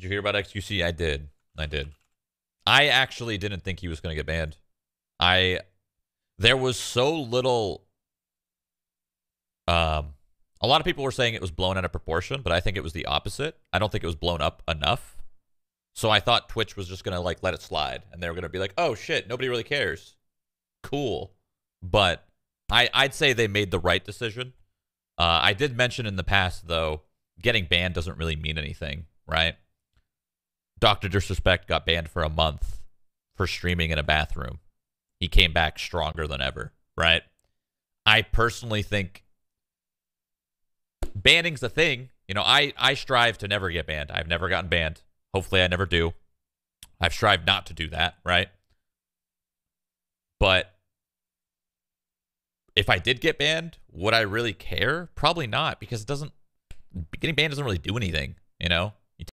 Did you hear about XQC? I did. I did. I actually didn't think he was going to get banned. I there was so little um a lot of people were saying it was blown out of proportion, but I think it was the opposite. I don't think it was blown up enough. So I thought Twitch was just going to like let it slide and they were going to be like, "Oh shit, nobody really cares." Cool. But I I'd say they made the right decision. Uh I did mention in the past though, getting banned doesn't really mean anything, right? Dr. Disrespect got banned for a month for streaming in a bathroom. He came back stronger than ever, right? I personally think banning's a thing. You know, I, I strive to never get banned. I've never gotten banned. Hopefully, I never do. I've strived not to do that, right? But if I did get banned, would I really care? Probably not because it doesn't, getting banned doesn't really do anything, you know?